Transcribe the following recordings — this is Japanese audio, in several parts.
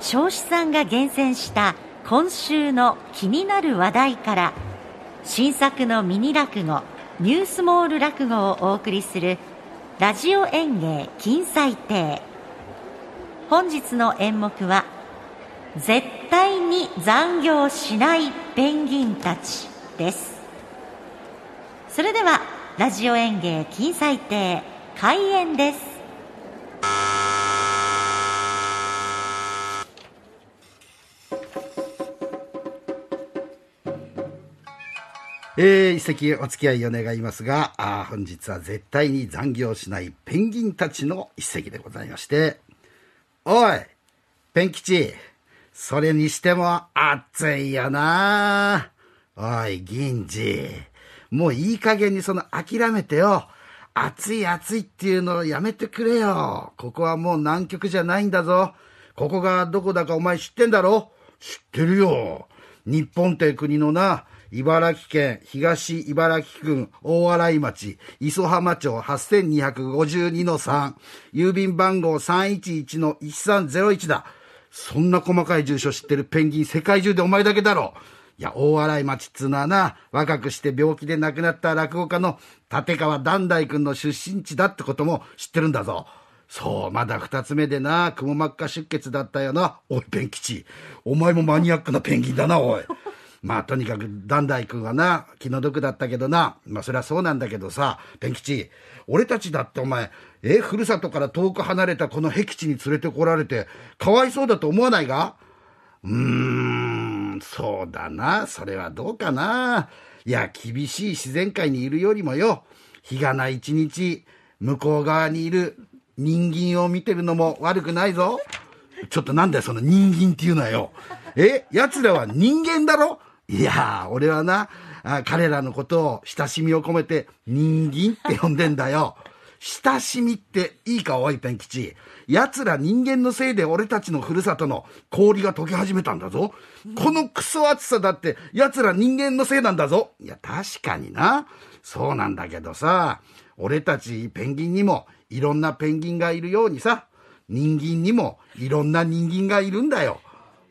少子さんが厳選した今週の気になる話題から新作のミニ落語ニュースモール落語をお送りするラジオ演芸金彩亭本日の演目は絶対に残業しないペンギンたちですそれではラジオ演芸金彩亭開演ですえー、一席お付き合いを願いますが、あ本日は絶対に残業しないペンギンたちの一席でございまして、おい、ペン吉、それにしても暑いよなおい、銀次、もういい加減にその諦めてよ。暑い暑いっていうのをやめてくれよ。ここはもう南極じゃないんだぞ。ここがどこだかお前知ってんだろ知ってるよ。日本って国のな、茨城県東茨城郡大洗町磯浜町8252の3、郵便番号311の1301だ。そんな細かい住所知ってるペンギン世界中でお前だけだろ。いや、大洗町っつうのはな、若くして病気で亡くなった落語家の立川段大君の出身地だってことも知ってるんだぞ。そう、まだ二つ目でな、くも膜下出血だったよな、おい、ペン吉。お前もマニアックなペンギンだな、おい。まあとにかく、ダンダイ君はな、気の毒だったけどな、まあそれはそうなんだけどさ、ペン吉、俺たちだってお前、え、ふるさとから遠く離れたこの僻地に連れてこられて、かわいそうだと思わないがうーん、そうだな、それはどうかな。いや、厳しい自然界にいるよりもよ、日がない一日、向こう側にいる人間を見てるのも悪くないぞ。ちょっとなんだよ、その人間っていうのはよ。え奴らは人間だろいやー、俺はな、彼らのことを親しみを込めて人間って呼んでんだよ。親しみっていいかおい、ペン吉。奴ら人間のせいで俺たちのふるさとの氷が溶け始めたんだぞ。このクソ暑さだって奴ら人間のせいなんだぞ。いや、確かにな。そうなんだけどさ、俺たちペンギンにもいろんなペンギンがいるようにさ、人間にもいろんな人間がいるんだよ。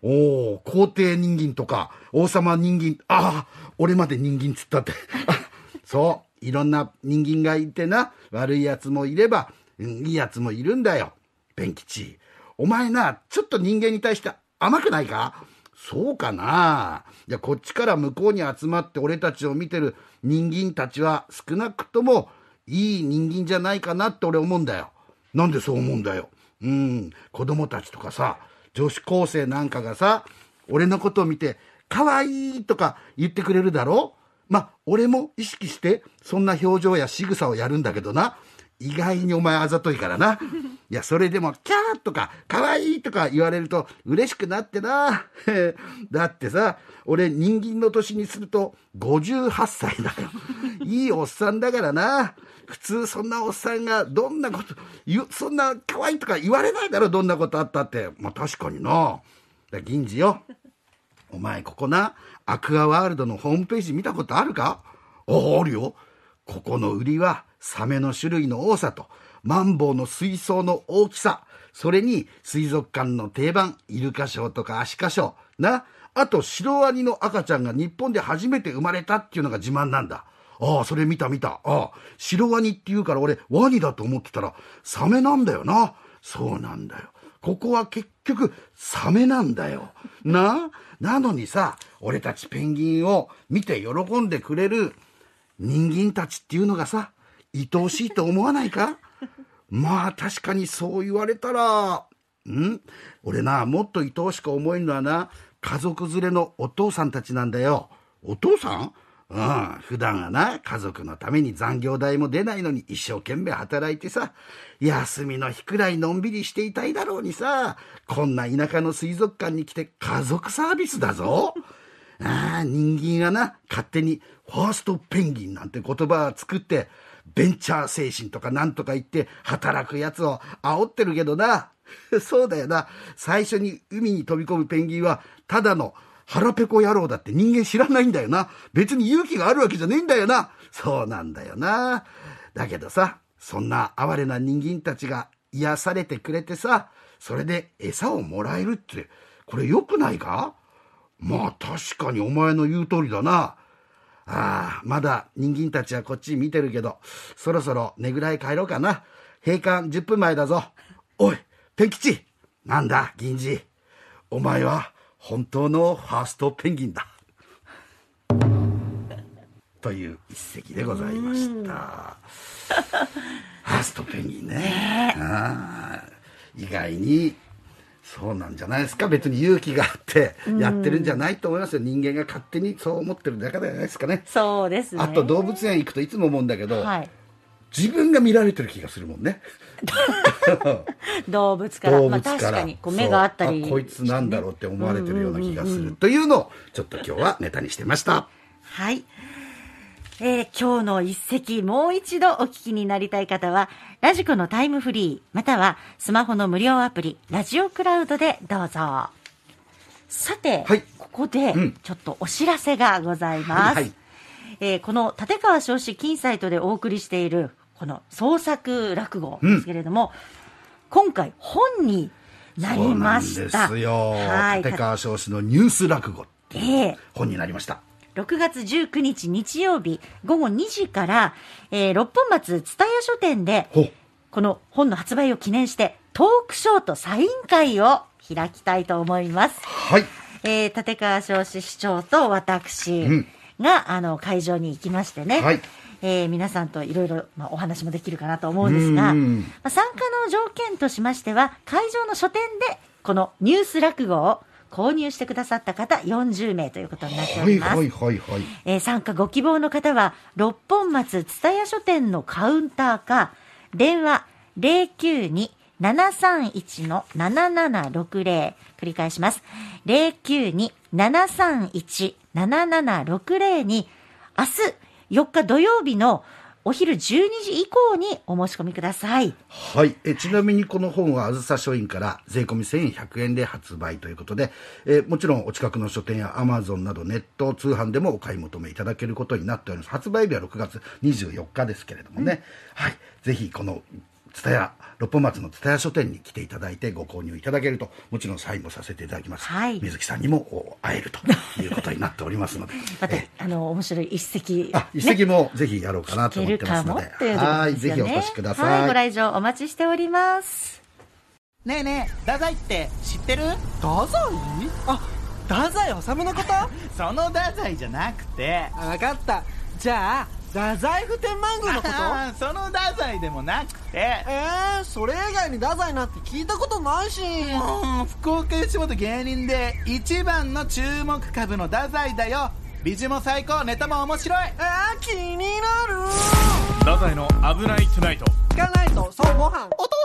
おお皇帝人間とか、王様人間、ああ、俺まで人間つったって。そう、いろんな人間がいてな、悪いやつもいれば、うん、いいやつもいるんだよ。ペン吉。お前な、ちょっと人間に対して甘くないかそうかなじゃこっちから向こうに集まって俺たちを見てる人間たちは少なくともいい人間じゃないかなって俺思うんだよ。なんでそう思うんだよ。うん、子供たちとかさ、女子高生なんかがさ、俺のことを見て、可愛いとか言ってくれるだろまあ、俺も意識して、そんな表情や仕草をやるんだけどな。意外にお前あざといからな。いや、それでも、キャーとか、可愛いとか言われると嬉しくなってな。だってさ、俺人間の年にすると58歳だよ。いいおっさんだからな。普通そんなおっさんがどんなこと、そんな可愛いとか言われないだろ、どんなことあったって。まあ確かにな。だ銀次よ。お前ここな、アクアワールドのホームページ見たことあるかあ、あるよ。ここの売りはサメの種類の多さとマンボウの水槽の大きさ、それに水族館の定番、イルカショーとかアシカショーな、あとシロワニの赤ちゃんが日本で初めて生まれたっていうのが自慢なんだ。ああ、それ見た見た。ああ、シロワニって言うから俺ワニだと思ってたらサメなんだよな。そうなんだよ。ここは結局サメなんだよ。な なのにさ、俺たちペンギンを見て喜んでくれる人間たちっていうのがさ愛おしいと思わないか まあ確かにそう言われたらん俺なもっと愛おしく思えるのはな家族連れのお父さんたちなんだよお父さんうん、普段はな、家族のために残業代も出ないのに一生懸命働いてさ、休みの日くらいのんびりしていたいだろうにさ、こんな田舎の水族館に来て家族サービスだぞ。ああ、人間がな、勝手にファーストペンギンなんて言葉を作って、ベンチャー精神とかなんとか言って働く奴を煽ってるけどな。そうだよな。最初に海に飛び込むペンギンは、ただの腹ペコ野郎だって人間知らないんだよな。別に勇気があるわけじゃねえんだよな。そうなんだよな。だけどさ、そんな哀れな人間たちが癒されてくれてさ、それで餌をもらえるって、これ良くないかまあ確かにお前の言う通りだな。ああ、まだ人間たちはこっち見てるけど、そろそろ寝ぐらい帰ろうかな。閉館10分前だぞ。おい、ペン吉なんだ、銀次。お前は本当のファーストペンギンだ。という一席でございました。ファーストペンギンね。ね意外にそうなんじゃないですか別に勇気があってやってるんじゃないと思いますよ、うん、人間が勝手にそう思ってるだけじゃないですかねそうですねあと動物園行くといつも思うんだけど、はい、自分が見られてる気がするもんね動物から動物から、まあ、確かにこ目があったりこいつなんだろうって思われてるような気がする、というのをちょっと今日はネタにしてましたはいえー、今日の一席もう一度お聞きになりたい方は、ラジコのタイムフリー、またはスマホの無料アプリ、ラジオクラウドでどうぞ。さて、はい、ここで、ちょっとお知らせがございます。えこの立川少子金サイトでお送りしている、この創作落語ですけれども、うん、今回本になりました。そうなんですよ。はい、立川少子のニュース落語っていう本になりました。えー6月19日日曜日午後2時から、えー、六本松蔦屋書店で、この本の発売を記念して、トークショーとサイン会を開きたいと思います。はい。えー、立川少子市長と私が、うん、あの、会場に行きましてね。はい。えー、皆さんといろいろお話もできるかなと思うんですが、まあ、参加の条件としましては、会場の書店でこのニュース落語を購入してくださった方40名ということになっております。はいはいはい、はい、えー、参加ご希望の方は、六本松蔦屋書店のカウンターか、電話092 731-7760繰り返します。092-731-7760に明日4日土曜日のお昼12時以降にお申し込みください。はい。えちなみにこの本はあずさ書院から税込1100円で発売ということで、えもちろんお近くの書店やアマゾンなどネット通販でもお買い求めいただけることになっております。発売日は6月24日ですけれどもね。うん、はい。ぜひこの蔦屋六本松の蔦屋書店に来ていただいてご購入いただけるともちろんサインもさせていただきます、はい、水木さんにも会えると いうことになっておりますので また、あの面白い一席、あ一席もぜひやろうかなと思ってますので、はいぜひお越しください、はい、ご来場お待ちしておりますねえねえ太宰って知ってる太宰あ太宰治のこと その太宰じゃなくて分かったじゃあ太宰府天満宮のこと その太宰でもなくてええー、それ以外に太宰なんて聞いたことないしもう福岡吉本芸人で一番の注目株の太宰だよ美女も最高ネタも面白いあー気になる太宰の「危ないトゥナイト」聞かないとそうご飯お父